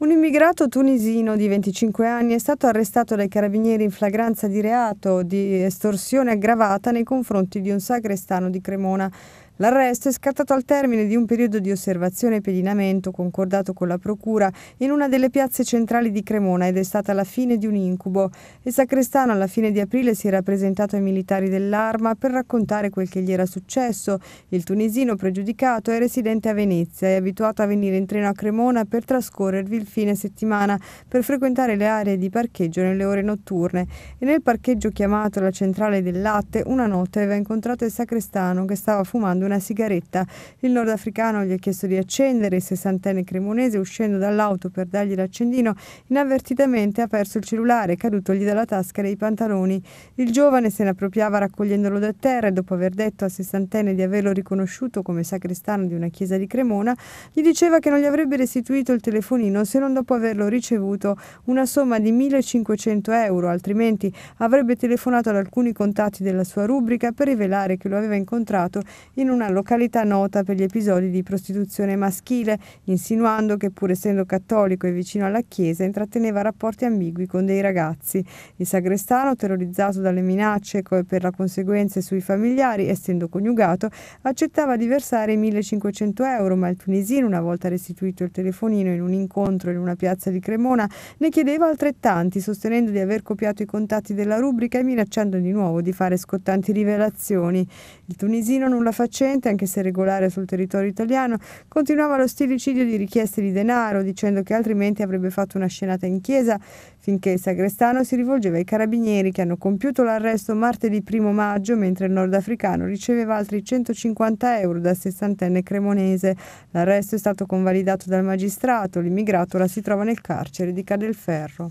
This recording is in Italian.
Un immigrato tunisino di 25 anni è stato arrestato dai carabinieri in flagranza di reato di estorsione aggravata nei confronti di un sagrestano di Cremona. L'arresto è scattato al termine di un periodo di osservazione e pedinamento concordato con la Procura in una delle piazze centrali di Cremona ed è stata la fine di un incubo. Il sacrestano alla fine di aprile si era presentato ai militari dell'arma per raccontare quel che gli era successo. Il tunisino pregiudicato è residente a Venezia e abituato a venire in treno a Cremona per trascorrervi il fine settimana per frequentare le aree di parcheggio nelle ore notturne e nel parcheggio chiamato la centrale del latte una notte aveva incontrato il sacrestano che stava fumando una sigaretta. Il nordafricano gli ha chiesto di accendere, il sessantenne cremonese uscendo dall'auto per dargli l'accendino inavvertitamente ha perso il cellulare cadutogli dalla tasca dei pantaloni. Il giovane se ne appropriava raccogliendolo da terra e dopo aver detto al sessantenne di averlo riconosciuto come sacrestano di una chiesa di Cremona, gli diceva che non gli avrebbe restituito il telefonino se non dopo averlo ricevuto una somma di 1500 euro, altrimenti avrebbe telefonato ad alcuni contatti della sua rubrica per rivelare che lo aveva incontrato in un una località nota per gli episodi di prostituzione maschile, insinuando che pur essendo cattolico e vicino alla chiesa intratteneva rapporti ambigui con dei ragazzi. Il sagrestano, terrorizzato dalle minacce e per le conseguenze sui familiari, essendo coniugato, accettava di versare 1500 euro, ma il tunisino, una volta restituito il telefonino in un incontro in una piazza di Cremona, ne chiedeva altrettanti, sostenendo di aver copiato i contatti della rubrica e minacciando di nuovo di fare scottanti rivelazioni. Il tunisino non la faceva vigente, anche se regolare sul territorio italiano, continuava lo stilicidio di richieste di denaro, dicendo che altrimenti avrebbe fatto una scenata in chiesa, finché il Sagrestano si rivolgeva ai carabinieri che hanno compiuto l'arresto martedì 1 maggio, mentre il nordafricano riceveva altri 150 euro dal sessantenne cremonese. L'arresto è stato convalidato dal magistrato, l'immigrato ora si trova nel carcere di Cadelferro.